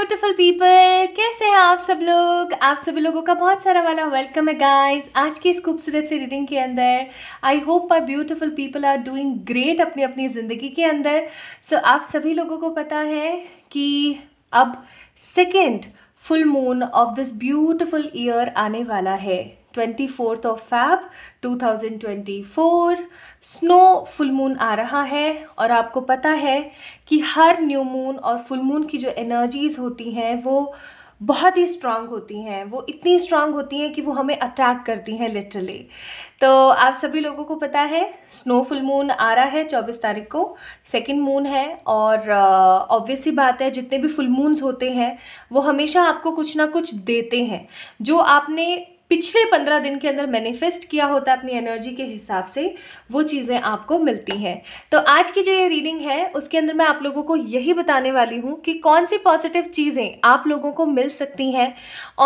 Beautiful people कैसे हैं आप सब लोग आप सभी लोगों का बहुत सारा वाला वेलकम है गाइस आज की इस खूबसूरत सी रीडिंग के अंदर I hope my beautiful people are doing great अपनी अपनी ज़िंदगी के अंदर सो so, आप सभी लोगों को पता है कि अब second full moon of this beautiful year आने वाला है twenty fourth of Feb 2024 snow full moon आ रहा है और आपको पता है कि हर न्यू मून और फुल मून की जो एनर्जीज़ होती हैं वो बहुत ही स्ट्रांग होती हैं वो इतनी स्ट्रांग होती हैं कि वो हमें अटैक करती हैं लिटरली तो आप सभी लोगों को पता है स्नो फुल मून आ रहा है 24 तारीख को सेकंड मून है और ऑब्वियसली uh, बात है जितने भी फुल मून्स होते हैं वो हमेशा आपको कुछ ना कुछ देते हैं जो आपने पिछले पंद्रह दिन के अंदर मैनिफेस्ट किया होता है अपनी एनर्जी के हिसाब से वो चीज़ें आपको मिलती हैं तो आज की जो ये रीडिंग है उसके अंदर मैं आप लोगों को यही बताने वाली हूँ कि कौन सी पॉजिटिव चीज़ें आप लोगों को मिल सकती हैं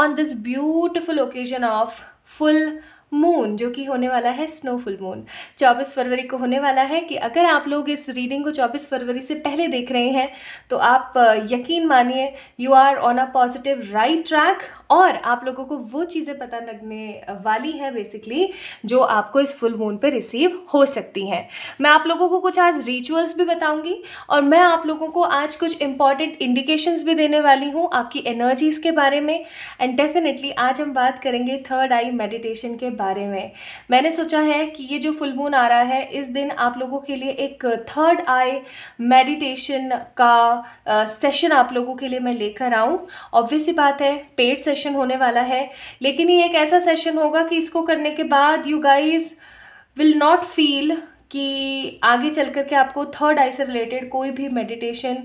on this beautiful occasion of full moon जो कि होने वाला है स्नो फुल मून 24 फरवरी को होने वाला है कि अगर आप लोग इस रीडिंग को 24 फरवरी से पहले देख रहे हैं तो आप यकीन मानिए you are on a positive right track और आप लोगों को वो चीज़ें पता लगने वाली है बेसिकली जो आपको इस फुल मून पर रिसीव हो सकती हैं मैं आप लोगों को कुछ आज रिचुअल्स भी बताऊंगी और मैं आप लोगों को आज कुछ इंपॉर्टेंट इंडिकेशंस भी देने वाली हूँ आपकी एनर्जीज़ के बारे में एंड डेफिनेटली आज हम बात करेंगे थर्ड आई मेडिटेशन के बारे में मैंने सोचा है कि ये जो फुल मून आ रहा है इस दिन आप लोगों के लिए एक थर्ड आई मेडिटेशन का सेशन आप लोगों के लिए मैं लेकर आऊँ ऑब्वियसली बात है पेड सेशन सेशन होने वाला है लेकिन ये एक ऐसा सेशन होगा कि इसको करने के बाद you guys will not feel कि आगे चल कर के आपको थर्ड आई से रिलेटेड कोई भी मेडिटेशन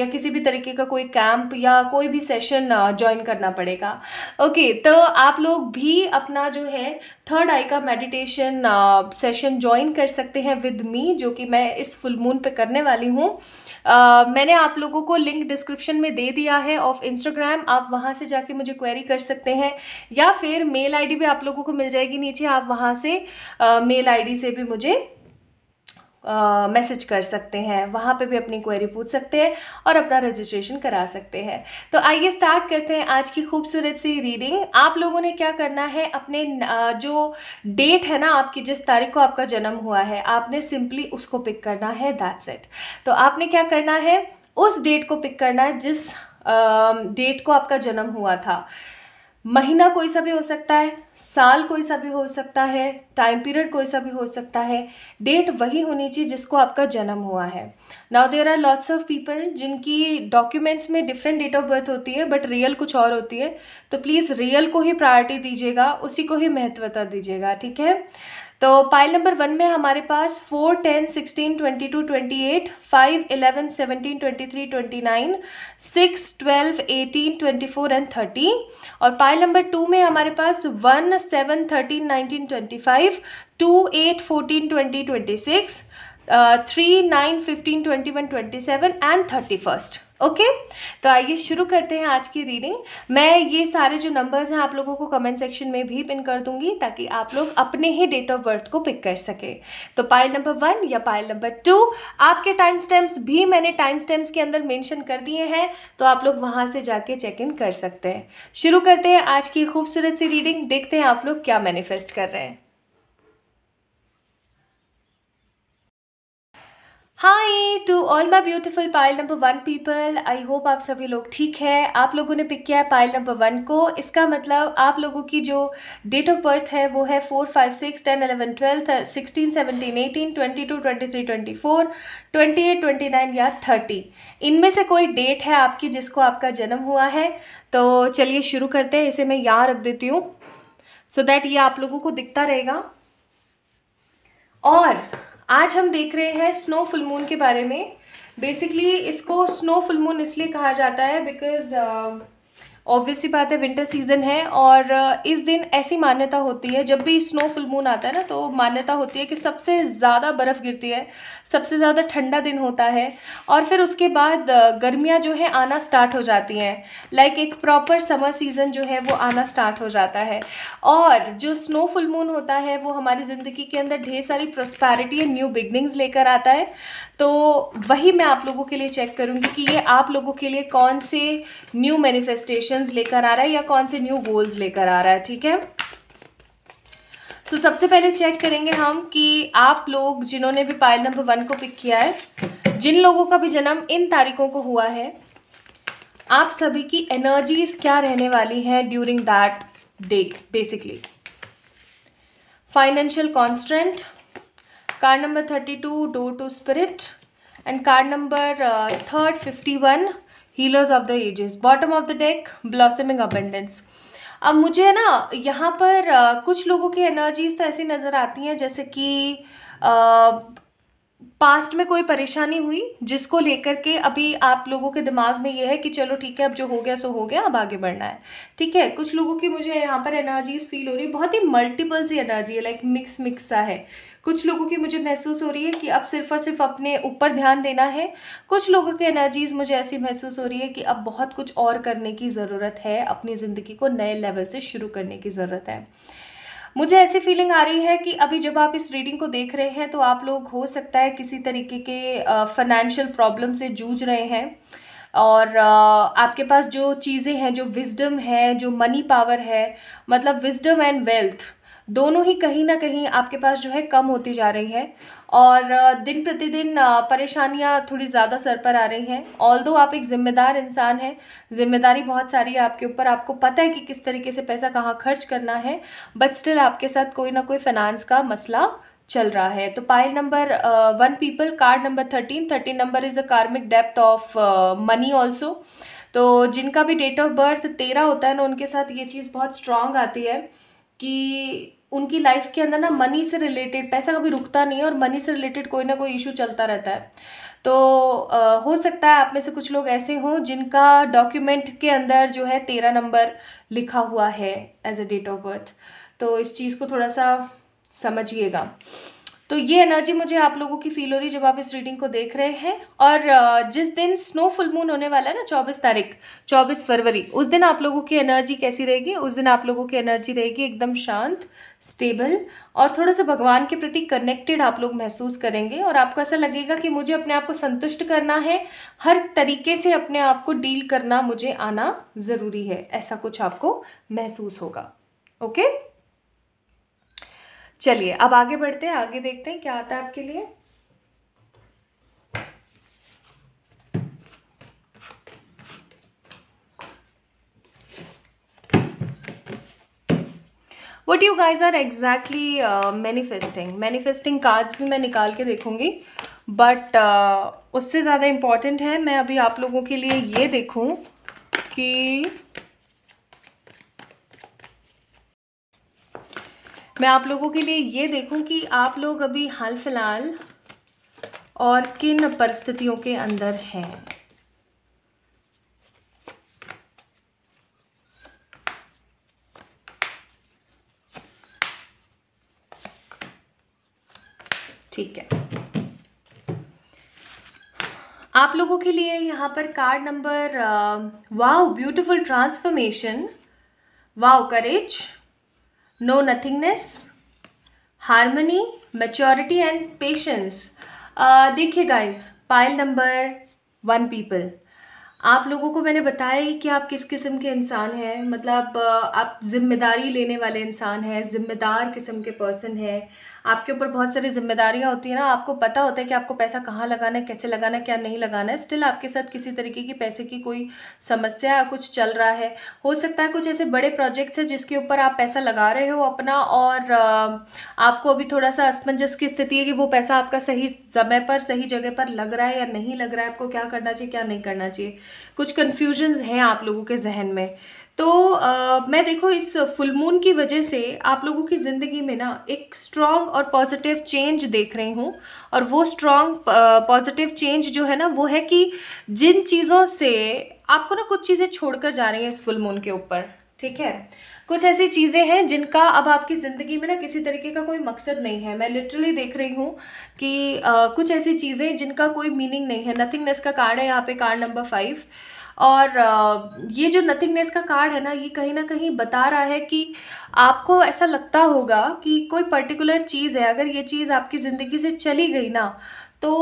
या किसी भी तरीके का कोई कैंप या कोई भी सेशन ज्वाइन करना पड़ेगा ओके okay, तो आप लोग भी अपना जो है थर्ड आई का मेडिटेशन सेशन ज्वाइन कर सकते हैं विद मी जो कि मैं इस फुल मून पे करने वाली हूँ uh, मैंने आप लोगों को लिंक डिस्क्रिप्शन में दे दिया है ऑफ इंस्टाग्राम आप वहाँ से जाके मुझे क्वेरी कर सकते हैं या फिर मेल आई भी आप लोगों को मिल जाएगी नीचे आप वहाँ से मेल uh, आईडी से भी मुझे मैसेज कर सकते हैं वहाँ पे भी अपनी क्वेरी पूछ सकते हैं और अपना रजिस्ट्रेशन करा सकते हैं तो आइए स्टार्ट करते हैं आज की खूबसूरत सी रीडिंग आप लोगों ने क्या करना है अपने जो डेट है ना आपकी जिस तारीख को आपका जन्म हुआ है आपने सिंपली उसको पिक करना है दैट्स इट तो आपने क्या करना है उस डेट को पिक करना है जिस डेट को आपका जन्म हुआ था महीना कोई सा भी हो सकता है साल कोई सा भी हो सकता है टाइम पीरियड कोई सा भी हो सकता है डेट वही होनी चाहिए जिसको आपका जन्म हुआ है now there are lots of people जिनकी डॉक्यूमेंट्स में डिफरेंट डेट ऑफ बर्थ होती है बट रियल कुछ और होती है तो प्लीज़ रियल को ही प्रायोरिटी दीजिएगा उसी को ही महत्वता दीजिएगा ठीक है तो पाइल नंबर वन में हमारे पास four ten sixteen twenty two twenty eight five eleven seventeen twenty three twenty nine six twelve eighteen twenty four and thirty और पाइल नंबर टू में हमारे पास one seven thirteen nineteen twenty five two eight fourteen twenty twenty six three nine fifteen twenty one twenty seven and thirty first okay तो आइए शुरू करते हैं आज की रीडिंग मैं ये सारे जो नंबर्स हैं आप लोगों को कमेंट सेक्शन में भी पिन कर दूंगी ताकि आप लोग अपने ही डेट ऑफ बर्थ को पिक कर सके तो पाइल नंबर वन या पाइल नंबर टू आपके टाइम स्टैम्प्स भी मैंने टाइम स्टैम्प्स के अंदर मेंशन कर दिए हैं तो आप लोग वहाँ से जाके चेक इन कर सकते हैं शुरू करते हैं आज की खूबसूरत सी रीडिंग देखते हैं आप लोग क्या मैनिफेस्ट कर रहे हैं hi to all my beautiful pile number one people I hope आप सभी लोग ठीक है आप लोगों ने पिक किया है पायल नंबर वन को इसका मतलब आप लोगों की जो डेट ऑफ बर्थ है वो है four five six ten eleven twelfth sixteen seventeen eighteen twenty two twenty three twenty four twenty eight twenty nine या थर्टी इनमें से कोई डेट है आपकी जिसको आपका जन्म हुआ है तो चलिए शुरू करते हैं इसे मैं यहाँ रख देती हूँ सो so दैट ये आप लोगों को दिखता रहेगा और आज हम देख रहे हैं स्नो फुल मून के बारे में बेसिकली इसको स्नो फुल मून इसलिए कहा जाता है बिकॉज ऑब्वियस सी बात है विंटर सीजन है और इस दिन ऐसी मान्यता होती है जब भी स्नो फुल मून आता है ना तो मान्यता होती है कि सबसे ज़्यादा बर्फ़ गिरती है सबसे ज़्यादा ठंडा दिन होता है और फिर उसके बाद गर्मियाँ जो है आना स्टार्ट हो जाती हैं लाइक एक प्रॉपर समर सीज़न जो है वो आना स्टार्ट हो जाता है और जो स्नो फुल मून होता है वो हमारी ज़िंदगी के अंदर ढेर सारी प्रोस्पैरिटी या न्यू बिगनिंग्स लेकर आता है तो वही मैं आप लोगों के लिए चेक करूंगी कि ये आप लोगों के लिए कौन से न्यू मैनिफेस्टेशंस लेकर आ रहा है या कौन से न्यू गोल्स लेकर आ रहा है ठीक है तो सबसे पहले चेक करेंगे हम कि आप लोग जिन्होंने भी पायल नंबर वन को पिक किया है जिन लोगों का भी जन्म इन तारीखों को हुआ है आप सभी की एनर्जीज क्या रहने वाली है during that day basically financial constant card number thirty two door to spirit and card number third fifty one healers of the ages bottom of the deck blossoming abundance अब मुझे ना यहाँ पर uh, कुछ लोगों की एनर्जीज तो ऐसी नज़र आती हैं जैसे कि पास्ट uh, पास्ट में कोई परेशानी हुई जिसको लेकर के अभी आप लोगों के दिमाग में ये है कि चलो ठीक है अब जो हो गया सो हो गया अब आगे बढ़ना है ठीक है कुछ लोगों की मुझे यहाँ पर एनर्जीज फील हो रही है बहुत ही मल्टीपल सी एनर्जी है लाइक मिक्स मिक्स सा है कुछ लोगों की मुझे महसूस हो रही है कि अब सिर्फ और सिर्फ अपने ऊपर ध्यान देना है कुछ लोगों की एनर्जीज़ मुझे ऐसी महसूस हो रही है कि अब बहुत कुछ और करने की ज़रूरत है अपनी ज़िंदगी को नए लेवल से शुरू करने की ज़रूरत है मुझे ऐसी फीलिंग आ रही है कि अभी जब आप इस रीडिंग को देख रहे हैं तो आप लोग हो सकता है किसी तरीके के फाइनेंशियल प्रॉब्लम से जूझ रहे हैं और आपके पास जो चीज़ें हैं जो विजडम है जो मनी पावर है मतलब विजडम एंड वेल्थ दोनों ही कहीं ना कहीं आपके पास जो है कम होती जा रही है और दिन प्रतिदिन परेशानियां थोड़ी ज़्यादा सर पर आ रही हैं ऑल दो आप एक ज़िम्मेदार इंसान हैं जिम्मेदारी बहुत सारी है आपके ऊपर आपको पता है कि किस तरीके से पैसा कहाँ खर्च करना है बट स्टिल आपके साथ कोई ना कोई फाइनेंस का मसला चल रहा है तो pile number one people card number thirteen thirteen number is a karmic depth of money also तो जिनका भी डेट ऑफ बर्थ तेरह होता है ना उनके साथ ये चीज़ बहुत स्ट्रांग आती है कि उनकी लाइफ के अंदर ना मनी से रिलेटेड पैसा कभी रुकता नहीं है और मनी से रिलेटेड कोई ना कोई इशू चलता रहता है तो आ, हो सकता है आप में से कुछ लोग ऐसे हों जिनका डॉक्यूमेंट के अंदर जो है तेरह नंबर लिखा हुआ है as a date of birth तो इस चीज़ को थोड़ा सा समझिएगा तो ये एनर्जी मुझे आप लोगों की फील हो रही है जब आप इस रीडिंग को देख रहे हैं और जिस दिन स्नो फुल मून होने वाला है ना चौबीस तारीख चौबीस फरवरी उस दिन आप लोगों की एनर्जी कैसी रहेगी उस दिन आप लोगों की एनर्जी रहेगी एकदम शांत स्टेबल और थोड़ा सा भगवान के प्रति कनेक्टेड आप लोग महसूस करेंगे और आपको ऐसा लगेगा कि मुझे अपने आप को संतुष्ट करना है हर तरीके से अपने आप को डील करना मुझे आना ज़रूरी है ऐसा कुछ आपको महसूस होगा ओके okay? चलिए अब आगे बढ़ते हैं आगे देखते हैं क्या आता है आपके लिए what you guys are exactly manifesting manifesting cards भी मैं निकाल के देखूंगी बट uh, उससे ज़्यादा इम्पॉर्टेंट है मैं अभी आप लोगों के लिए ये देखूं कि मैं आप लोगों के लिए ये देखूं कि आप लोग अभी हाल फिलहाल और किन परिस्थितियों के अंदर हैं ठीक है आप लोगों के लिए यहाँ पर card number wow beautiful transformation wow courage no nothingness harmony maturity and patience देखिए guys pile number one people आप लोगों को मैंने बताया ही कि आप किस किस्म के इंसान हैं मतलब uh, आप जिम्मेदारी लेने वाले इंसान हैं जिम्मेदार किस्म के पर्सन हैं आपके ऊपर बहुत सारी जिम्मेदारियाँ होती है ना आपको पता होता है कि आपको पैसा कहाँ लगाना है कैसे लगाना है क्या नहीं लगाना है स्टिल आपके साथ किसी तरीके की पैसे की कोई समस्या कुछ चल रहा है हो सकता है कुछ ऐसे बड़े प्रोजेक्ट्स हैं जिसके ऊपर आप पैसा लगा रहे हो अपना और आपको अभी थोड़ा सा असमंजस की स्थिति है कि वो पैसा आपका सही समय पर सही जगह पर लग रहा है या नहीं लग रहा है आपको क्या करना चाहिए क्या नहीं करना चाहिए कुछ कन्फ्यूजन्स हैं आप लोगों के जहन में तो आ, मैं देखो इस फुल मून की वजह से आप लोगों की ज़िंदगी में ना एक स्ट्रॉन्ग और पॉजिटिव चेंज देख रही हूँ और वो स्ट्रॉन्ग पॉजिटिव चेंज जो है ना वो है कि जिन चीज़ों से आपको ना कुछ चीज़ें छोड़कर जा रही हैं इस फुल मून के ऊपर ठीक है कुछ ऐसी चीज़ें हैं जिनका अब आपकी ज़िंदगी में ना किसी तरीके का कोई मकसद नहीं है मैं लिटरली देख रही हूँ कि आ, कुछ ऐसी चीज़ें जिनका कोई मीनिंग नहीं है नथिंगनेस का कार्ड है यहाँ पे कार्ड नंबर फाइव और ये जो नथिंगनेस का कार्ड है ना ये कहीं ना कहीं बता रहा है कि आपको ऐसा लगता होगा कि कोई पर्टिकुलर चीज़ है अगर ये चीज़ आपकी ज़िंदगी से चली गई ना तो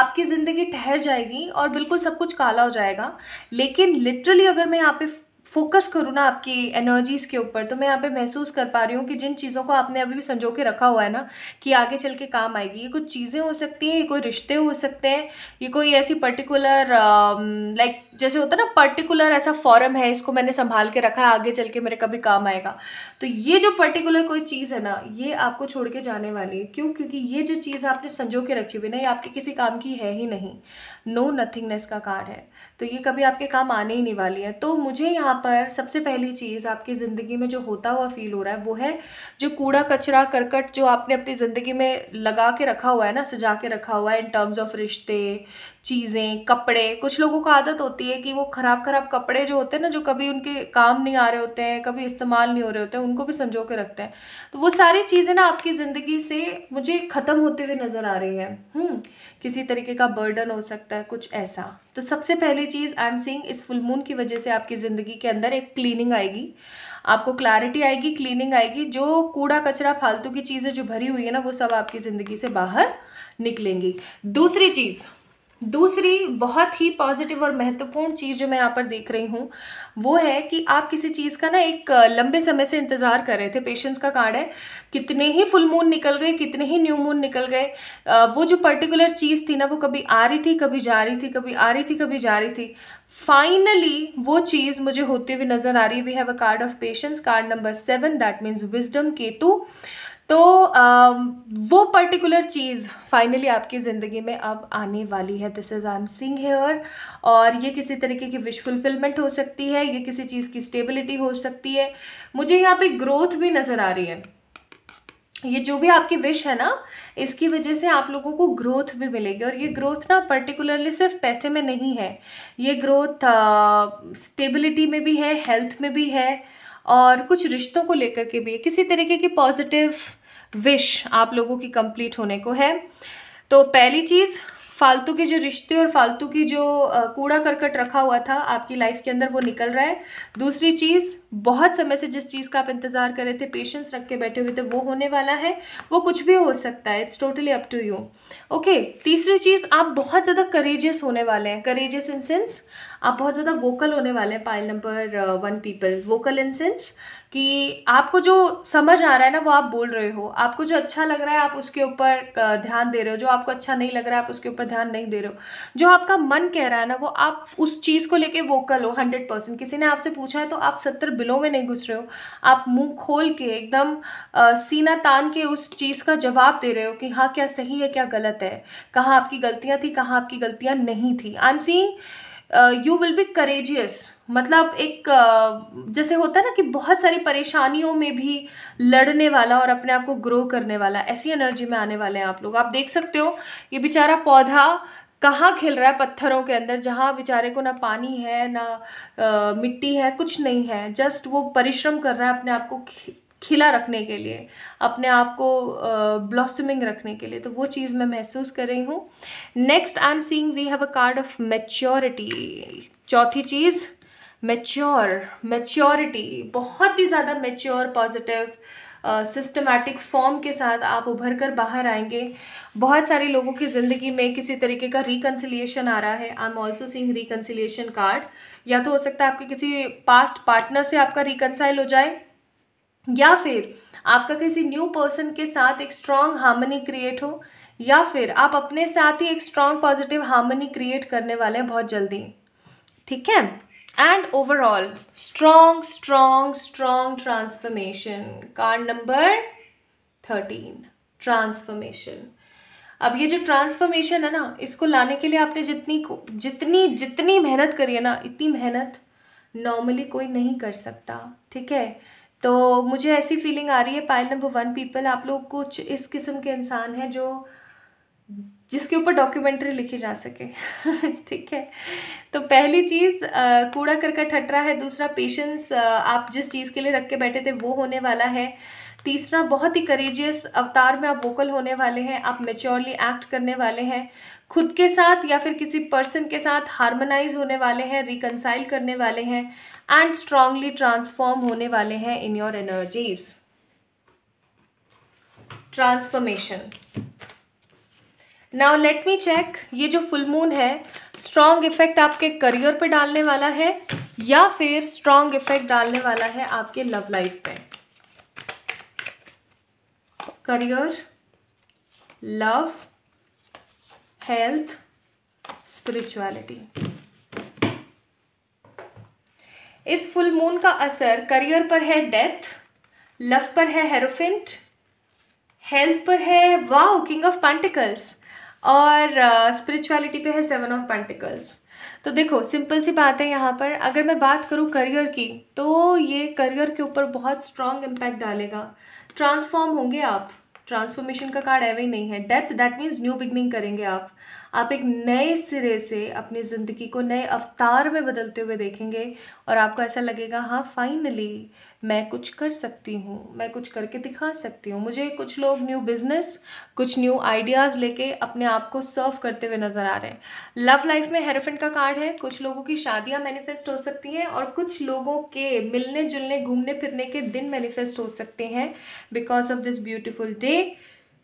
आपकी ज़िंदगी ठहर जाएगी और बिल्कुल सब कुछ काला हो जाएगा लेकिन लिटरली अगर मैं यहाँ पे फोकस करूँ ना आपकी एनर्जीज़ के ऊपर तो मैं यहाँ पे महसूस कर पा रही हूँ कि जिन चीज़ों को आपने अभी भी संजो के रखा हुआ है ना कि आगे चल के काम आएगी ये कुछ चीज़ें हो सकती हैं ये कोई रिश्ते हो सकते हैं ये कोई ऐसी पर्टिकुलर लाइक um, जैसे होता है ना पर्टिकुलर ऐसा फॉरम है इसको मैंने संभाल के रखा है आगे चल के मेरे कभी काम आएगा तो ये जो पर्टिकुलर कोई चीज़ है ना ये आपको छोड़ के जाने वाली है क्यों क्योंकि ये जो चीज़ आपने संजो के रखी हुई ना ये आपके किसी काम की है ही नहीं नो नथिंगनेस का कार्ड है तो ये कभी आपके काम आने ही नहीं वाली है तो मुझे यहाँ पर सबसे पहली चीज़ आपकी ज़िंदगी में जो होता हुआ फील हो रहा है वो है जो कूड़ा कचरा करकट जो आपने अपनी ज़िंदगी में लगा के रखा हुआ है ना सजा के रखा हुआ है इन टर्म्स ऑफ रिश्ते चीज़ें कपड़े कुछ लोगों को आदत होती है कि वो ख़राब ख़राब कपड़े जो होते हैं ना जो कभी उनके काम नहीं आ रहे होते हैं कभी इस्तेमाल नहीं हो रहे होते हैं उनको भी संजो के रखते हैं तो वो सारी चीज़ें ना आपकी ज़िंदगी से मुझे ख़त्म होते हुए नज़र आ रही है हम्म, किसी तरीके का बर्डन हो सकता है कुछ ऐसा तो सबसे पहली चीज़ आई एम सींग इस फुल मून की वजह से आपकी ज़िंदगी के अंदर एक क्लीनिंग आएगी आपको क्लैरिटी आएगी क्लीनिंग आएगी जो कूड़ा कचरा फालतू की चीज़ें जो भरी हुई है ना वो सब आपकी ज़िंदगी से बाहर निकलेंगी दूसरी चीज़ दूसरी बहुत ही पॉजिटिव और महत्वपूर्ण चीज़ जो मैं यहाँ पर देख रही हूँ वो है कि आप किसी चीज़ का ना एक लंबे समय से इंतज़ार कर रहे थे पेशेंस का कार्ड है कितने ही फुल मून निकल गए कितने ही न्यू मून निकल गए वो जो पर्टिकुलर चीज़ थी ना वो कभी आ रही थी कभी जा रही थी कभी आ रही थी कभी जा रही थी फाइनली वो चीज़ मुझे होते हुए नज़र आ रही we have a card of patience card number seven that means wisdom Ketu तो वो पर्टिकुलर चीज़ फाइनली आपकी ज़िंदगी में अब आने वाली है this is I am seeing here और ये किसी तरीके की विश फुलफिलमेंट हो सकती है ये किसी चीज़ की स्टेबिलिटी हो सकती है मुझे यहाँ पे ग्रोथ भी नज़र आ रही है ये जो भी आपकी विश है ना इसकी वजह से आप लोगों को ग्रोथ भी मिलेगी और ये ग्रोथ ना पर्टिकुलरली सिर्फ पैसे में नहीं है ये ग्रोथ स्टेबिलिटी में भी है हेल्थ में भी है और कुछ रिश्तों को लेकर के भी किसी तरीके की पॉजिटिव विश आप लोगों की कंप्लीट होने को है तो पहली चीज़ फालतू के जो रिश्ते और फालतू की जो कूड़ा करकट रखा हुआ था आपकी लाइफ के अंदर वो निकल रहा है दूसरी चीज़ बहुत समय से जिस चीज़ का आप इंतज़ार कर रहे थे पेशेंस रख के बैठे हुए थे वो होने वाला है वो कुछ भी हो सकता है it's totally up to you okay तीसरी चीज़ आप बहुत ज़्यादा करेजियस होने वाले हैं करेजियस इन सेंस आप बहुत ज़्यादा वोकल होने वाले हैं pile number one people vocal in sense कि आपको जो समझ आ रहा है ना वो आप बोल रहे हो आपको जो अच्छा लग रहा है आप उसके ऊपर ध्यान दे रहे हो जो आपको अच्छा नहीं लग रहा है आप उसके ऊपर ध्यान नहीं दे रहे हो जो आपका मन कह रहा है ना वो आप उस चीज़ को लेके वोकल हो हंड्रेड परसेंट किसी ने आपसे पूछा है तो आप सत्तर बिलो में नहीं घुस रहे हो आप मुंह खोल के एकदम सीना तान के उस चीज़ का जवाब दे रहे हो कि हाँ क्या सही है क्या गलत है कहाँ आपकी गलतियाँ थी कहाँ आपकी गलतियाँ नहीं थी I am seeing you will be courageous मतलब एक uh, जैसे होता है ना कि बहुत सारी परेशानियों में भी लड़ने वाला और अपने आप को ग्रो करने वाला ऐसी एनर्जी में आने वाले हैं आप लोग आप देख सकते हो ये बेचारा पौधा कहाँ खिल रहा है पत्थरों के अंदर जहाँ बेचारे को ना पानी है ना आ, मिट्टी है कुछ नहीं है जस्ट वो परिश्रम कर रहा है अपने आप को खिला रखने के लिए अपने आप को ब्लॉसमिंग रखने के लिए तो वो चीज़ मैं महसूस कर रही हूँ next I am seeing we have a card of maturity चौथी चीज़ मेच्योर मेच्योरिटी बहुत ही ज़्यादा मेच्योर पॉजिटिव सिस्टमैटिक फॉर्म के साथ आप उभर कर बाहर आएंगे बहुत सारे लोगों की ज़िंदगी में किसी तरीके का रिकन्सिलिएशन आ रहा है I am also seeing reconciliation card या तो हो सकता है आपके किसी पास्ट पार्टनर से आपका रिकन्साइल हो जाए या फिर आपका किसी न्यू पर्सन के साथ एक स्ट्रांग हार्मनी क्रिएट हो या फिर आप अपने साथ ही एक स्ट्रांग पॉजिटिव हार्मनी क्रिएट करने वाले हैं बहुत जल्दी ठीक है and overall strong strong strong transformation card number thirteen transformation अब ये जो ट्रांसफॉर्मेशन है ना इसको लाने के लिए आपने जितनी को जितनी जितनी मेहनत करी है ना इतनी मेहनत नॉर्मली कोई नहीं कर सकता ठीक है तो मुझे ऐसी फीलिंग आ रही है पाइल नंबर वन पीपल आप लोग कुछ इस किस्म के इंसान हैं जो जिसके ऊपर डॉक्यूमेंट्री लिखी जा सके ठीक है तो पहली चीज़ कूड़ा करकट हट रहा है दूसरा पेशेंस आप जिस चीज़ के लिए रख के बैठे थे वो होने वाला है तीसरा बहुत ही करेजियस अवतार में आप वोकल होने वाले हैं आप मेच्योरली एक्ट करने वाले हैं खुद के साथ या फिर किसी पर्सन के साथ हार्मोनाइज होने वाले हैं रिकनसाइल करने वाले हैं एंड स्ट्रांगली ट्रांसफॉर्म होने वाले हैं in your energies transformation now let me check ये जो फुल मून है स्ट्रांग इफेक्ट आपके करियर पे डालने वाला है या फिर स्ट्रॉन्ग इफेक्ट डालने वाला है आपके लव लाइफ पे करियर लव हेल्थ स्पिरिचुअलिटी इस फुल मून का असर करियर पर है डेथ लव पर है हेरोफिंट हेल्थ पर है वाओ किंग ऑफ पेंटिकल्स और स्पिरिचुअलिटी uh, पे है सेवन ऑफ पेंटिकल्स तो देखो सिंपल सी बात है यहाँ पर अगर मैं बात करूँ करियर की तो ये करियर के ऊपर बहुत स्ट्रांग इम्पैक्ट डालेगा ट्रांसफॉर्म होंगे आप ट्रांसफॉर्मेशन का कार्ड एवे नहीं है death that means new beginning करेंगे आप आप एक नए सिरे से अपनी ज़िंदगी को नए अवतार में बदलते हुए देखेंगे और आपको ऐसा लगेगा हाँ फाइनली मैं कुछ कर सकती हूँ मैं कुछ करके दिखा सकती हूँ मुझे कुछ लोग न्यू बिजनेस कुछ न्यू आइडियाज़ लेके अपने आप को सर्व करते हुए नज़र आ रहे हैं लव लाइफ में हेरोफेंट का कार्ड है कुछ लोगों की शादियाँ मैनिफेस्ट हो सकती हैं और कुछ लोगों के मिलने जुलने घूमने फिरने के दिन मैनिफेस्ट हो सकते हैं because of this beautiful day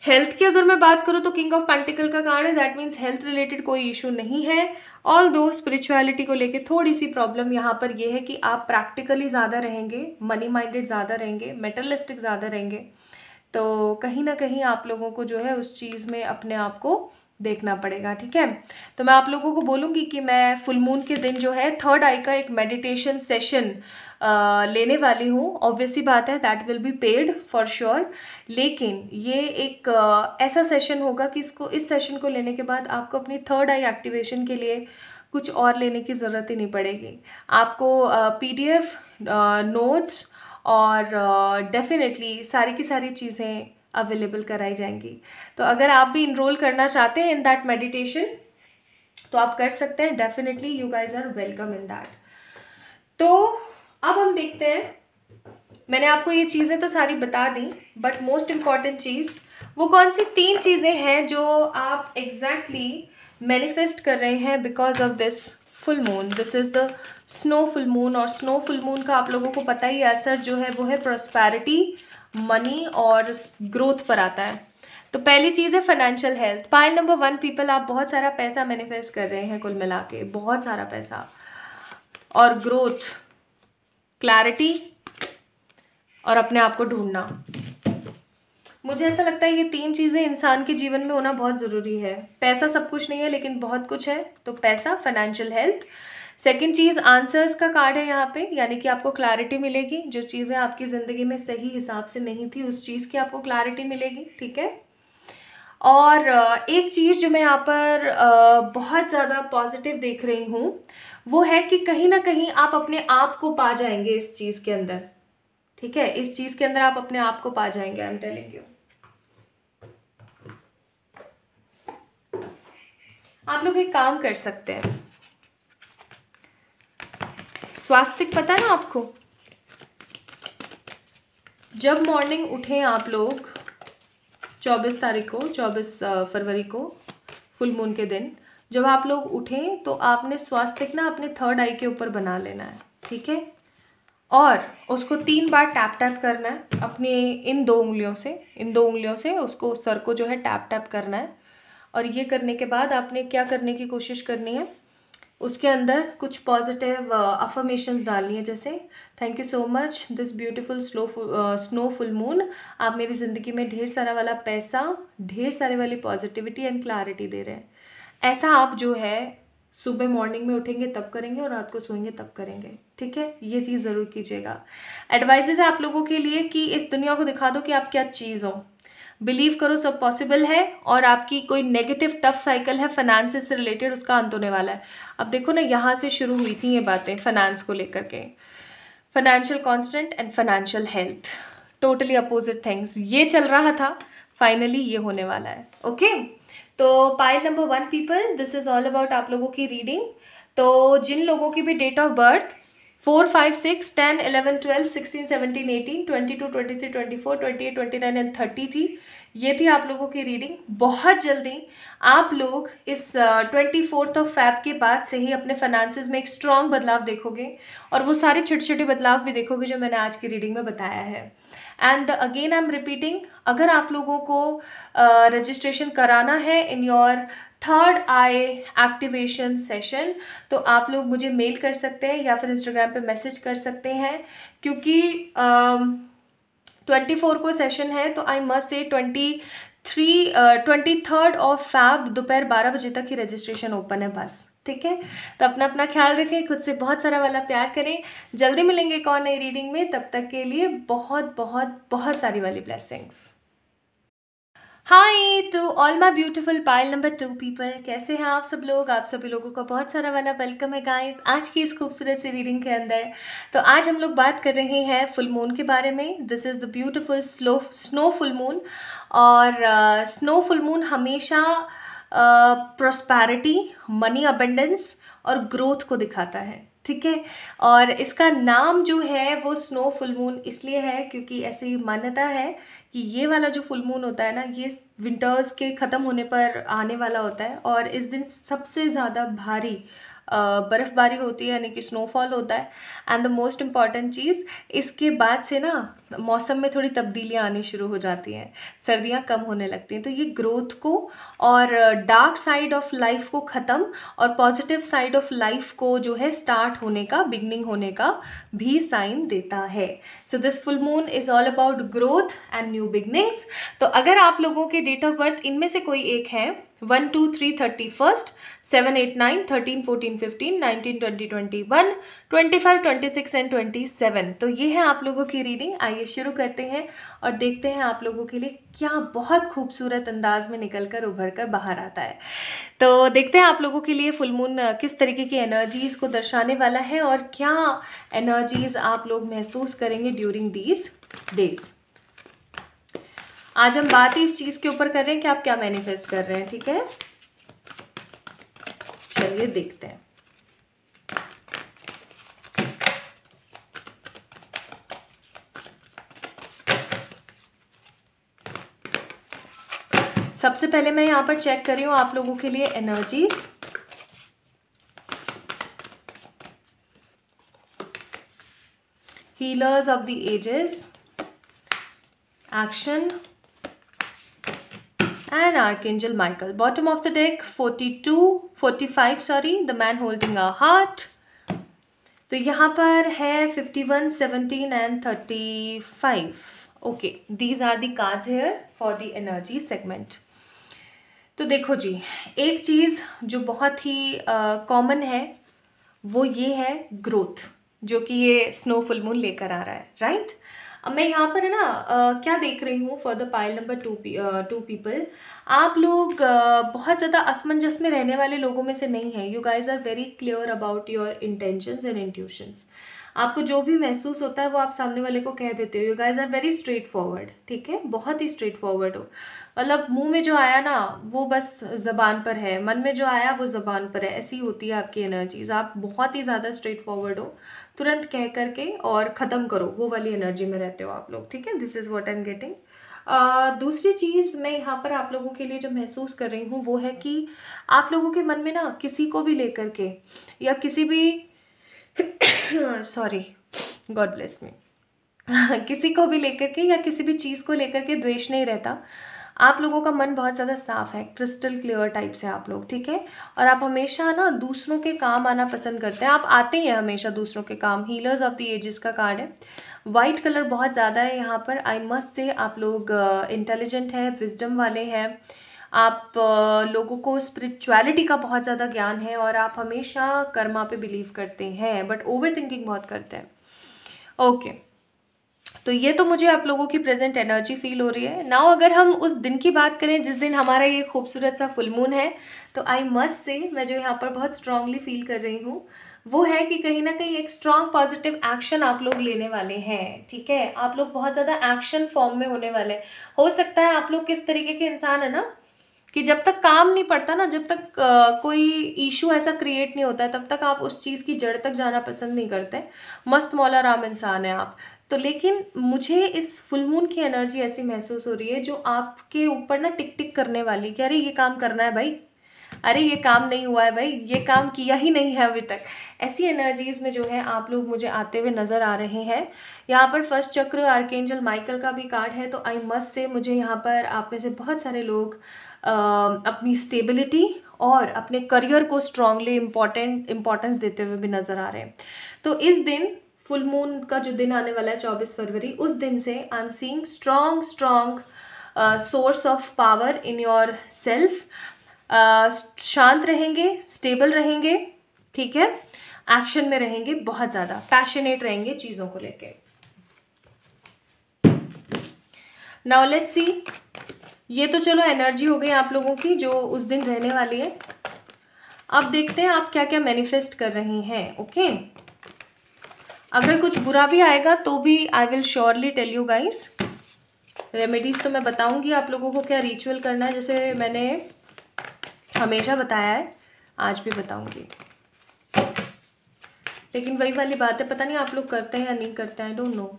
health की अगर मैं बात करूँ तो किंग ऑफ पेंटिकल का कार्ड है दैट मीन्स हेल्थ रिलेटेड कोई इशू नहीं है ऑल दो स्पिरिचुअलिटी को लेके थोड़ी सी प्रॉब्लम यहाँ पर ये है कि आप प्रैक्टिकली ज़्यादा रहेंगे मनी माइंडेड ज़्यादा रहेंगे मेटलिस्टिक ज़्यादा रहेंगे तो कहीं ना कहीं आप लोगों को जो है उस चीज़ में अपने आप को देखना पड़ेगा ठीक है तो मैं आप लोगों को बोलूँगी कि मैं फुल मून के दिन जो है थर्ड आई का एक मेडिटेशन सेशन लेने वाली हूँ ऑब्वियसली बात है that will be paid for sure लेकिन ये एक ऐसा सेशन होगा कि इसको इस सेशन को लेने के बाद आपको अपनी थर्ड आई एक्टिवेशन के लिए कुछ और लेने की ज़रूरत ही नहीं पड़ेगी आपको पीडीएफ नोट्स और डेफिनेटली uh, सारी की सारी चीज़ें अवेलेबल कराई जाएंगी तो अगर आप भी इनरोल करना चाहते हैं इन दैट मेडिटेशन तो आप कर सकते हैं definitely you guys are welcome in that तो अब हम देखते हैं मैंने आपको ये चीज़ें तो सारी बता दी बट मोस्ट इम्पॉर्टेंट चीज़ वो कौन सी तीन चीज़ें हैं जो आप एग्जैक्टली exactly मैनिफेस्ट कर रहे हैं because of this full moon this is the snow full moon और स्नो फुल मून का आप लोगों को पता ही असर जो है वो है प्रोस्पैरिटी मनी और ग्रोथ पर आता है तो पहली चीज़ है financial health pile number one people आप बहुत सारा पैसा मैनिफेस्ट कर रहे हैं कुल मिला के बहुत सारा पैसा और ग्रोथ क्लैरिटी और अपने आप को ढूंढना मुझे ऐसा लगता है ये तीन चीज़ें इंसान के जीवन में होना बहुत ज़रूरी है पैसा सब कुछ नहीं है लेकिन बहुत कुछ है तो पैसा फाइनेंशियल हेल्थ सेकेंड चीज़ आंसर्स का कार्ड है यहाँ पे यानी कि आपको क्लैरिटी मिलेगी जो चीज़ें आपकी ज़िंदगी में सही हिसाब से नहीं थी उस चीज़ की आपको क्लैरिटी मिलेगी ठीक है और एक चीज़ जो मैं यहाँ पर बहुत ज़्यादा पॉजिटिव देख रही हूँ वो है कि कहीं ना कहीं आप अपने आप को पा जाएंगे इस चीज़ के अंदर ठीक है इस चीज़ के अंदर आप अपने आप को पा जाएंगे आई एम टेलिंग यू आप लोग एक काम कर सकते हैं स्वास्थ्य पता ना आपको जब मॉर्निंग उठे आप लोग चौबीस तारीख को चौबीस फरवरी को फुल मून के दिन जब आप लोग उठें तो आपने स्वास्थ्य ना अपने थर्ड आई के ऊपर बना लेना है ठीक है और उसको तीन बार टैप टैप करना है अपनी इन दो उंगलियों से इन दो उंगलियों से उसको सर को जो है टैप टैप करना है और ये करने के बाद आपने क्या करने की कोशिश करनी है उसके अंदर कुछ पॉजिटिव अफर्मेशन uh, डालनी है जैसे thank you so much this beautiful slow snow full moon आप मेरी ज़िंदगी में ढेर सारा वाला पैसा ढेर सारे वाली पॉजिटिविटी एंड क्लैरिटी दे रहे हैं ऐसा आप जो है सुबह मॉर्निंग में उठेंगे तब करेंगे और रात को सोएंगे तब करेंगे ठीक है ये चीज़ ज़रूर कीजिएगा एडवाइजेज है आप लोगों के लिए कि इस दुनिया को दिखा दो कि आप क्या चीज़ हो बिलीव करो सब पॉसिबल है और आपकी कोई नेगेटिव टफ साइकिल है फाइनेंस से रिलेटेड उसका अंत होने वाला है अब देखो ना यहाँ से शुरू हुई थी ये बातें फाइनेंस को लेकर के financial constant and financial health totally opposite things ये चल रहा था फाइनली ये होने वाला है ओके okay? तो pile number one people this is all about आप लोगों की रीडिंग तो जिन लोगों की भी date of birth four five six ten eleven twelve sixteen seventeen eighteen twenty two twenty three twenty four twenty eight twenty nine and thirty थी ये थी आप लोगों की रीडिंग बहुत जल्दी आप लोग इस ट्वेंटी फोर्थ ऑफ फैब के बाद से ही अपने फाइनेंसिस में एक स्ट्रॉन्ग बदलाव देखोगे और वो सारे छोटे छोटे बदलाव भी देखोगे जो मैंने आज की रीडिंग में बताया है and again I am repeating अगर आप लोगों को रजिस्ट्रेशन uh, कराना है in your third eye activation session तो आप लोग मुझे मेल कर सकते हैं या फिर इंस्टाग्राम पे मैसेज कर सकते हैं क्योंकि ट्वेंटी फोर को सेशन है तो I must say twenty three twenty third of Feb दोपहर बारह बजे तक ही रजिस्ट्रेशन ओपन है बस ठीक है तो अपना अपना ख्याल रखें खुद से बहुत सारा वाला प्यार करें जल्दी मिलेंगे कौन नई रीडिंग में तब तक के लिए बहुत बहुत बहुत सारी वाली blessings hi to all my beautiful pile number two people कैसे हैं आप सब लोग आप सभी लोगों का बहुत सारा वाला वेलकम है गाइज आज की इस खूबसूरत सी रीडिंग के अंदर तो आज हम लोग बात कर रहे हैं फुल मून के बारे में this is the beautiful slow snow full moon और स्नो फुल मून हमेशा प्रोस्पैरिटी मनी अबेंडेंस और ग्रोथ को दिखाता है ठीक है और इसका नाम जो है वो स्नो फुल मून इसलिए है क्योंकि ऐसी मान्यता है कि ये वाला जो फुल मून होता है ना ये विंटर्स के ख़त्म होने पर आने वाला होता है और इस दिन सबसे ज़्यादा भारी बर्फ़बारी होती है यानी कि स्नोफॉल होता है एंड द मोस्ट इम्पॉर्टेंट चीज़ इसके बाद से ना मौसम में थोड़ी तब्दीलियाँ आनी शुरू हो जाती हैं सर्दियाँ कम होने लगती हैं तो ये ग्रोथ को और डार्क साइड ऑफ लाइफ को ख़त्म और पॉजिटिव साइड ऑफ लाइफ को जो है स्टार्ट होने का बिगनिंग होने का भी साइन देता है so this full moon is all about growth and new beginnings तो अगर आप लोगों के डेट ऑफ बर्थ इनमें से कोई एक है one two three thirty first seven eight nine thirteen fourteen fifteen nineteen twenty twenty one twenty five twenty six and twenty seven तो ये है आप लोगों की रीडिंग आइए शुरू करते हैं और देखते हैं आप लोगों के लिए क्या बहुत खूबसूरत अंदाज में निकल कर उभर कर बाहर आता है तो देखते हैं आप लोगों के लिए फुलमून किस तरीके की एनर्जीज़ को दर्शाने वाला है और क्या एनर्जीज़ आप लोग महसूस करेंगे ड्यूरिंग दीज डेज़ आज हम बात ही इस चीज़ के ऊपर कर रहे हैं कि आप क्या मैनिफेस्ट कर रहे हैं ठीक है चलिए देखते हैं सबसे पहले मैं यहां पर चेक कर रही हूं आप लोगों के लिए energies healers of the ages action and archangel michael bottom of the deck 42 45 sorry the man holding a heart तो यहाँ पर है fifty one and thirty five okay these are the cards here for the energy segment तो देखो जी एक चीज़ जो बहुत ही common uh, है वो ये है ग्रोथ जो कि ये स्नो फुल मून लेकर आ रहा है राइट right? अब मैं यहाँ पर है ना क्या देख रही हूँ for the pile number two two people आप लोग आ, बहुत ज़्यादा असमंजस में रहने वाले लोगों में से नहीं है you guys are very clear about your intentions and intuitions आपको जो भी महसूस होता है वो आप सामने वाले को कह देते हो you guys are very straight forward ठीक है बहुत ही स्ट्रेट फॉरवर्ड हो मतलब मुंह में जो आया ना वो बस ज़बान पर है मन में जो आया वो ज़बान पर है ऐसी होती है आपकी एनर्जीज़ आप बहुत ही ज़्यादा स्ट्रेट फॉरवर्ड हो तुरंत कह करके और ख़त्म करो वो वाली एनर्जी में रहते हो आप लोग ठीक है this is what I am getting दूसरी चीज़ मैं यहाँ पर आप लोगों के लिए जो महसूस कर रही हूँ वो है कि आप लोगों के मन में ना किसी को भी लेकर के या किसी भी सॉरी गॉड ब्लेस मी किसी को भी लेकर के या किसी भी चीज़ को लेकर के द्वेष नहीं रहता आप लोगों का मन बहुत ज़्यादा साफ है क्रिस्टल क्लियर टाइप से आप लोग ठीक है और आप हमेशा ना दूसरों के काम आना पसंद करते हैं आप आते ही हैं हमेशा दूसरों के काम हीलर्स ऑफ द एजेस का कार्ड है वाइट कलर बहुत ज़्यादा है यहाँ पर आई मस्ट से आप लोग इंटेलिजेंट uh, हैं विजडम वाले हैं आप uh, लोगों को स्पिरिचुअलिटी का बहुत ज़्यादा ज्ञान है और आप हमेशा कर्मा पे बिलीव करते हैं बट ओवर थिंकिंग बहुत करते हैं ओके okay. तो ये तो मुझे आप लोगों की प्रेजेंट एनर्जी फील हो रही है नाउ अगर हम उस दिन की बात करें जिस दिन हमारा ये खूबसूरत सा फुल मून है तो आई मस्ट से मैं जो यहाँ पर बहुत स्ट्रांगली फील कर रही हूँ वो है कि कहीं ना कहीं एक स्ट्रांग पॉजिटिव एक्शन आप लोग लेने वाले हैं ठीक है आप लोग बहुत ज़्यादा एक्शन फॉर्म में होने वाले हैं हो सकता है आप लोग किस तरीके के इंसान है ना कि जब तक काम नहीं पड़ता ना जब तक आ, कोई इशू ऐसा क्रिएट नहीं होता है तब तक आप उस चीज़ की जड़ तक जाना पसंद नहीं करते मस्त मौलाराम इंसान है आप तो लेकिन मुझे इस फुल मून की एनर्जी ऐसी महसूस हो रही है जो आपके ऊपर ना टिक टिक करने वाली कि अरे ये काम करना है भाई अरे ये काम नहीं हुआ है भाई ये काम किया ही नहीं है अभी तक ऐसी एनर्जीज़ में जो है आप लोग मुझे आते हुए नज़र आ रहे हैं यहाँ पर फर्स्ट चक्र आर्केंजल माइकल का भी कार्ड है तो आई मस्ट से मुझे यहाँ पर आप में से बहुत सारे लोग आ, अपनी स्टेबिलिटी और अपने करियर को स्ट्रांगली इम्पॉर्टेंट इम्पॉर्टेंस देते हुए भी नज़र आ रहे हैं तो इस दिन फुल मून का जो दिन आने वाला है चौबीस फरवरी उस दिन से I am seeing strong strong source of power in your self शांत रहेंगे स्टेबल रहेंगे ठीक है एक्शन में रहेंगे बहुत ज़्यादा पैशनेट रहेंगे चीज़ों को लेके नाउ लेट्स सी ये तो चलो एनर्जी हो गई आप लोगों की जो उस दिन रहने वाली है अब देखते हैं आप क्या क्या मैनिफेस्ट कर रही हैं ओके okay? अगर कुछ बुरा भी आएगा तो भी I will surely tell you guys remedies तो मैं बताऊंगी आप लोगों को क्या रिचुअल करना है जैसे मैंने हमेशा बताया है आज भी बताऊंगी लेकिन वही वाली बात है पता नहीं आप लोग करते हैं या नहीं करते हैं I don't know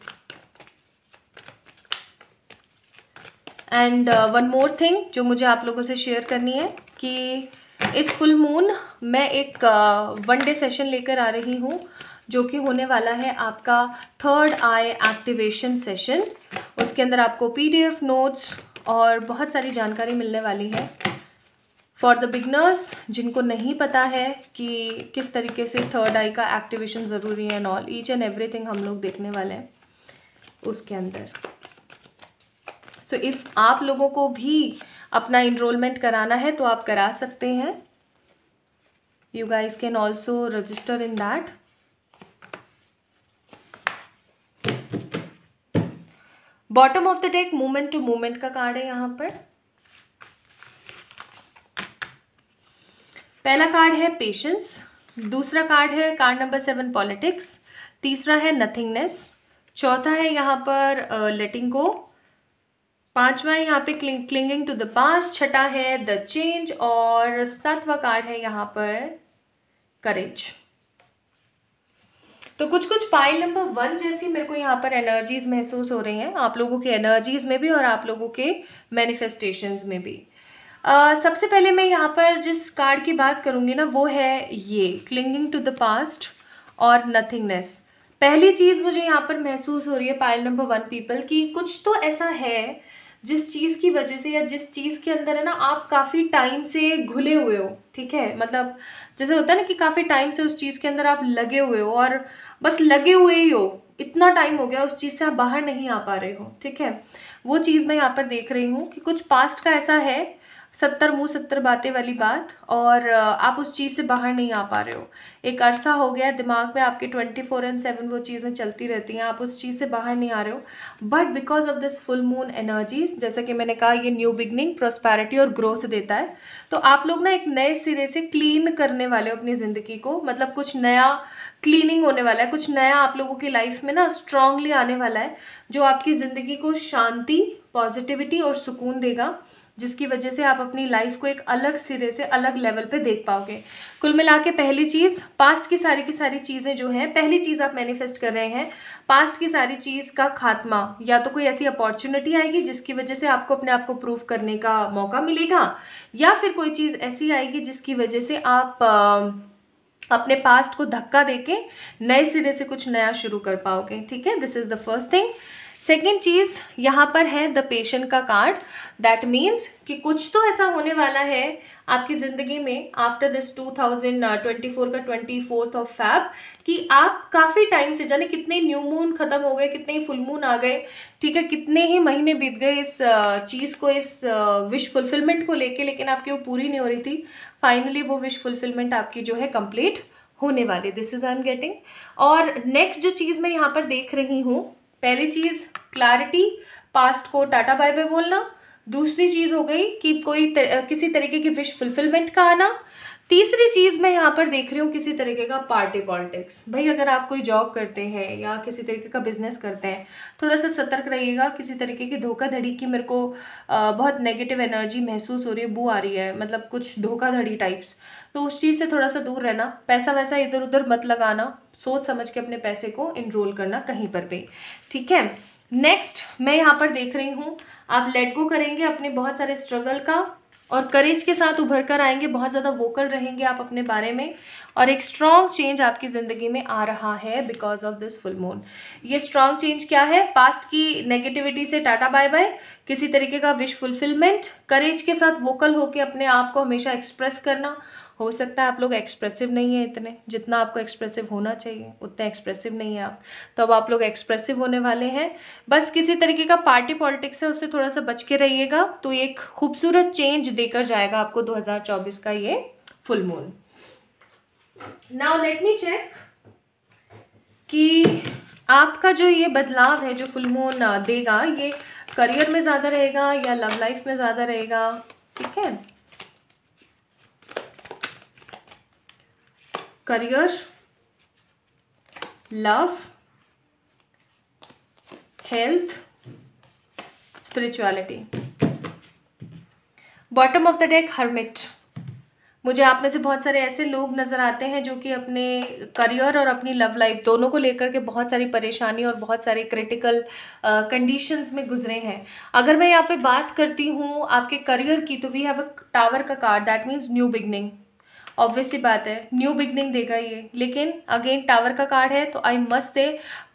and one more thing जो मुझे आप लोगों से शेयर करनी है कि इस फुल मून मैं एक वन डे सेशन लेकर आ रही हूँ जो कि होने वाला है आपका थर्ड आई एक्टिवेशन सेशन उसके अंदर आपको पीडीएफ नोट्स और बहुत सारी जानकारी मिलने वाली है फॉर द बिगनर्स जिनको नहीं पता है कि किस तरीके से थर्ड आई का एक्टिवेशन ज़रूरी है and all each and everything हम लोग देखने वाले हैं उसके अंदर सो so, इफ़ आप लोगों को भी अपना इनरोलमेंट कराना है तो आप करा सकते हैं you guys can also register in that bottom of the deck movement to movement का कार्ड है यहाँ पर पहला कार्ड है पेशेंस दूसरा कार्ड है कार्ड नंबर सेवन पॉलिटिक्स तीसरा है नथिंगनेस चौथा है यहाँ पर लेटिंग गो पांचवा है यहाँ पे क्लिंगिंग टू द पास छठा है द चेंज और सातवा कार्ड है यहाँ पर करेज तो कुछ कुछ पाइल नंबर वन जैसी मेरे को यहाँ पर एनर्जीज महसूस हो रही हैं आप लोगों के एनर्जीज में भी और आप लोगों के मैनिफेस्टेशंस में भी Uh, सबसे पहले मैं यहाँ पर जिस कार्ड की बात करूँगी ना वो है ये क्लिंगिंग टू द पास्ट और नथिंगनेस पहली चीज़ मुझे यहाँ पर महसूस हो रही है पाइल नंबर वन पीपल कि कुछ तो ऐसा है जिस चीज़ की वजह से या जिस चीज़ के अंदर है ना आप काफ़ी टाइम से घुले हुए हो ठीक है मतलब जैसे होता है ना कि काफ़ी टाइम से उस चीज़ के अंदर आप लगे हुए हो और बस लगे हुए ही हो इतना टाइम हो गया उस चीज़ से आप बाहर नहीं आ पा रहे हो ठीक है वो चीज़ मैं यहाँ पर देख रही हूँ कि कुछ पास्ट का ऐसा है सत्तर मुँह सत्तर बातें वाली बात और आप उस चीज़ से बाहर नहीं आ पा रहे हो एक अरसा हो गया दिमाग में आपके ट्वेंटी फोर एंड सेवन वो चीज़ें चलती रहती हैं आप उस चीज़ से बाहर नहीं आ रहे हो but because of this full moon energies जैसा कि मैंने कहा ये न्यू बिगनिंग प्रोस्पैरिटी और ग्रोथ देता है तो आप लोग ना एक नए सिरे से क्लीन करने वाले हो अपनी ज़िंदगी को मतलब कुछ नया क्लीनिंग होने वाला है कुछ नया आप लोगों की लाइफ में ना स्ट्रांगली आने वाला है जो आपकी ज़िंदगी को शांति पॉजिटिविटी और सुकून देगा जिसकी वजह से आप अपनी लाइफ को एक अलग सिरे से अलग लेवल पे देख पाओगे कुल मिला के पहली चीज़ पास्ट की सारी की सारी चीज़ें जो हैं पहली चीज़ आप मैनिफेस्ट कर रहे हैं पास्ट की सारी चीज़ का खात्मा या तो कोई ऐसी अपॉर्चुनिटी आएगी जिसकी वजह से आपको अपने आप को प्रूव करने का मौका मिलेगा या फिर कोई चीज़ ऐसी आएगी जिसकी वजह से आप आ, अपने पास्ट को धक्का देके नए सिरे से कुछ नया शुरू कर पाओगे ठीक है this is the first thing second चीज़ यहाँ पर है द पेशेंट का कार्ड दैट मीन्स कि कुछ तो ऐसा होने वाला है आपकी ज़िंदगी में आफ्टर दिस 2024 का ट्वेंटी फोर्थ ऑफ फैब कि आप काफ़ी टाइम से जाने कितने न्यू मून ख़त्म हो गए कितने ही फुल मून आ गए ठीक है कितने ही महीने बीत गए इस चीज़ को इस विश फुलफिलमेंट को लेके लेकिन आपकी वो पूरी नहीं हो रही थी फाइनली वो विश फुलफिलमेंट आपकी जो है कंप्लीट होने वाली this is I am getting और नेक्स्ट जो चीज़ मैं यहाँ पर देख रही हूँ पहली चीज़ क्लैरिटी पास्ट को टाटा बाय बाय बोलना दूसरी चीज़ हो गई कि कोई तर, किसी तरीके की विश फुलफिलमेंट का आना तीसरी चीज़ मैं यहाँ पर देख रही हूँ किसी तरीके का पार्टी पॉलिटिक्स भाई अगर आप कोई जॉब करते हैं या किसी तरीके का बिजनेस करते हैं थोड़ा सा सतर्क रहिएगा किसी तरीके की धोखाधड़ी की मेरे को आ, बहुत नेगेटिव एनर्जी महसूस हो रही है बू आ रही है मतलब कुछ धोखाधड़ी टाइप्स तो उस चीज़ से थोड़ा सा दूर रहना पैसा वैसा इधर उधर मत लगाना सोच समझ के अपने पैसे को इनरोल करना कहीं पर भी ठीक है नेक्स्ट मैं यहाँ पर देख रही हूँ आप लेट गो करेंगे अपने बहुत सारे स्ट्रगल का और करेज के साथ उभर कर आएंगे बहुत ज़्यादा वोकल रहेंगे आप अपने बारे में और एक स्ट्रांग चेंज आपकी ज़िंदगी में आ रहा है because of this full moon ये स्ट्रांग चेंज क्या है पास्ट की नेगेटिविटी से टाटा बाय बाय किसी तरीके का विश फुलफिलमेंट करेज के साथ वोकल होकर अपने आप को हमेशा एक्सप्रेस करना हो सकता है आप लोग एक्सप्रेसिव नहीं है इतने जितना आपको एक्सप्रेसिव होना चाहिए उतना एक्सप्रेसिव नहीं है आप तो अब आप लोग एक्सप्रेसिव होने वाले हैं बस किसी तरीके का पार्टी पॉलिटिक्स है उससे थोड़ा सा बच के रहिएगा तो एक खूबसूरत चेंज देकर जाएगा आपको 2024 का ये full moon now let me check कि आपका जो ये बदलाव है जो फुल मून देगा ये करियर में ज़्यादा रहेगा या लव लाइफ में ज़्यादा रहेगा ठीक है career love health spirituality bottom of the deck hermit मुझे आप में से बहुत सारे ऐसे लोग नज़र आते हैं जो कि अपने करियर और अपनी लव लाइफ दोनों को लेकर के बहुत सारी परेशानी और बहुत सारे क्रिटिकल कंडीशंस uh, में गुजरे हैं अगर मैं यहाँ पे बात करती हूँ आपके करियर की तो वी हैव अ टावर का card that means new beginning obvious सी बात है न्यू बिगनिंग देगा ये लेकिन अगेन टावर का कार्ड है तो I must say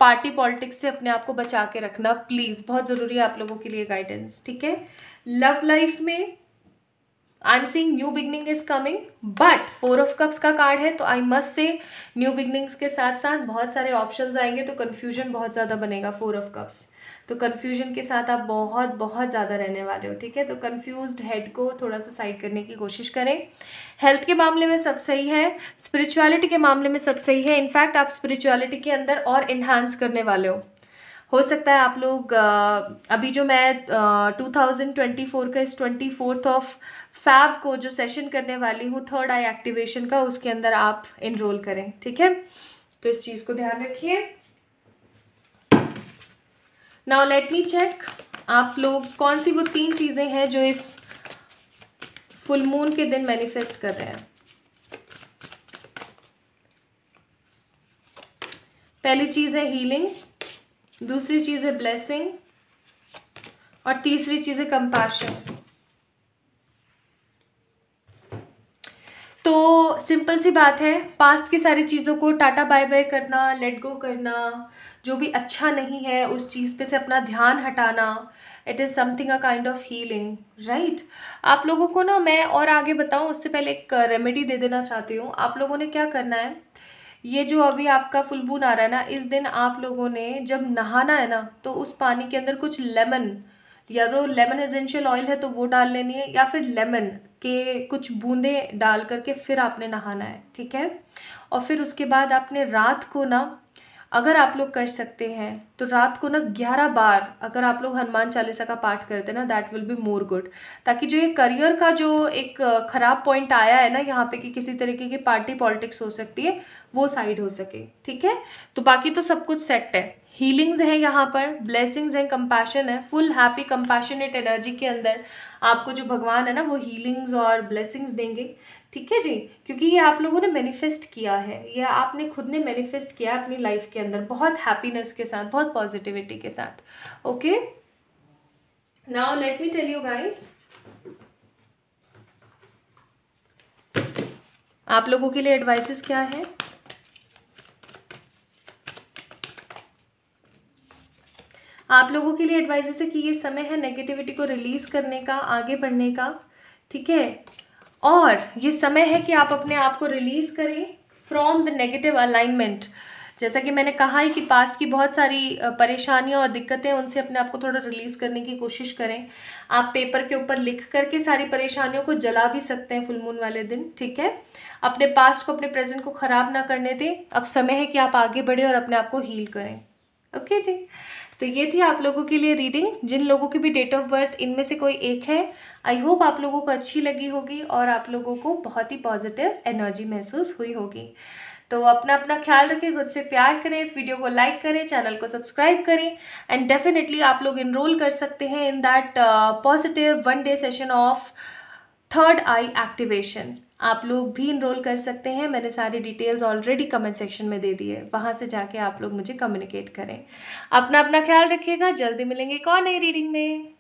party politics से अपने आप को बचा के रखना प्लीज़ बहुत ज़रूरी है आप लोगों के लिए गाइडेंस ठीक है लव लाइफ में I am seeing new beginning is coming but four of cups का कार्ड है तो I must say new beginnings के साथ साथ बहुत सारे ऑप्शन आएंगे तो कन्फ्यूजन बहुत ज़्यादा बनेगा फोर ऑफ कप्स तो कन्फ्यूजन के साथ आप बहुत बहुत ज़्यादा रहने वाले हो ठीक है तो कन्फ्यूज हेड को थोड़ा सा साइड करने की कोशिश करें हेल्थ के मामले में सब सही है स्पिरिचुअलिटी के मामले में सब सही है इनफैक्ट आप स्पिरिचुअलिटी के अंदर और इन्हांस करने वाले हो हो सकता है आप लोग अभी जो मैं टू थाउजेंड ट्वेंटी फोर का इस ट्वेंटी फोर्थ ऑफ फैब को जो सेशन करने वाली हूँ थर्ड आई एक्टिवेशन का उसके अंदर आप इनरोल करें ठीक है तो इस चीज़ को ध्यान रखिए नाउ लेट मी चेक आप लोग कौन सी वो तीन चीज़ें हैं जो इस फुल मून के दिन मैनिफेस्ट कर रहे हैं पहली चीज़ है हीलिंग दूसरी चीज़ है ब्लेसिंग और तीसरी चीज़ है कंपैशन तो सिंपल सी बात है पास्ट की सारी चीज़ों को टाटा बाय बाय करना लेट गो करना जो भी अच्छा नहीं है उस चीज़ पे से अपना ध्यान हटाना it is something a kind of healing right आप लोगों को ना मैं और आगे बताऊँ उससे पहले एक रेमेडी दे देना चाहती हूँ आप लोगों ने क्या करना है ये जो अभी आपका फुलबून आ रहा है ना इस दिन आप लोगों ने जब नहाना है ना तो उस पानी के अंदर कुछ लेमन या तो लेमन एजेंशियल ऑयल है तो वो डाल लेनी है या फिर लेमन के कुछ बूंदे डाल करके फिर आपने नहाना है ठीक है और फिर उसके बाद आपने रात को ना अगर आप लोग कर सकते हैं तो रात को ना ग्यारह बार अगर आप लोग हनुमान चालीसा का पाठ करते हैं ना that will be more good ताकि जो ये करियर का जो एक ख़राब पॉइंट आया है ना यहाँ पे कि किसी तरीके की पार्टी पॉलिटिक्स हो सकती है वो साइड हो सके ठीक है तो बाकी तो सब कुछ सेट है हीलिंग्स हैं यहाँ पर ब्लेसिंग्स हैं कंपैशन है फुल हैप्पी कंपैशनेट एनर्जी के अंदर आपको जो भगवान है ना वो हीलिंग्स और ब्लेसिंग्स देंगे ठीक है जी क्योंकि ये आप लोगों ने मैनिफेस्ट किया है ये आपने खुद ने मैनिफेस्ट किया है अपनी लाइफ के अंदर बहुत हैप्पीनेस के साथ बहुत पॉजिटिविटी के साथ okay now let me tell you guys आप लोगों के लिए एडवाइसेस क्या है आप लोगों के लिए एडवाइजेस है कि ये समय है नेगेटिविटी को रिलीज़ करने का आगे बढ़ने का ठीक है और ये समय है कि आप अपने आप को रिलीज़ करें फ्रॉम द नेगेटिव अलाइनमेंट जैसा कि मैंने कहा है कि पास्ट की बहुत सारी परेशानियां और दिक्कतें उनसे अपने आप को थोड़ा रिलीज़ करने की कोशिश करें आप पेपर के ऊपर लिख करके सारी परेशानियों को जला भी सकते हैं फुल मून वाले दिन ठीक है अपने पास्ट को अपने प्रेजेंट को ख़राब ना करने दें अब समय है कि आप आगे बढ़ें और अपने आप को हील करें ओके जी तो ये थी आप लोगों के लिए रीडिंग जिन लोगों की भी डेट ऑफ बर्थ इनमें से कोई एक है आई होप आप लोगों को अच्छी लगी होगी और आप लोगों को बहुत ही पॉजिटिव एनर्जी महसूस हुई होगी तो अपना अपना ख्याल रखें खुद से प्यार करें इस वीडियो को लाइक करें चैनल को सब्सक्राइब करें एंड डेफिनेटली आप लोग इनरोल कर सकते हैं in that positive one day session of third eye activation आप लोग भी इनरोल कर सकते हैं मैंने सारी डिटेल्स ऑलरेडी कमेंट सेक्शन में दे दी है वहाँ से जाके आप लोग मुझे कम्युनिकेट करें अपना अपना ख्याल रखिएगा जल्दी मिलेंगे कौन नई रीडिंग में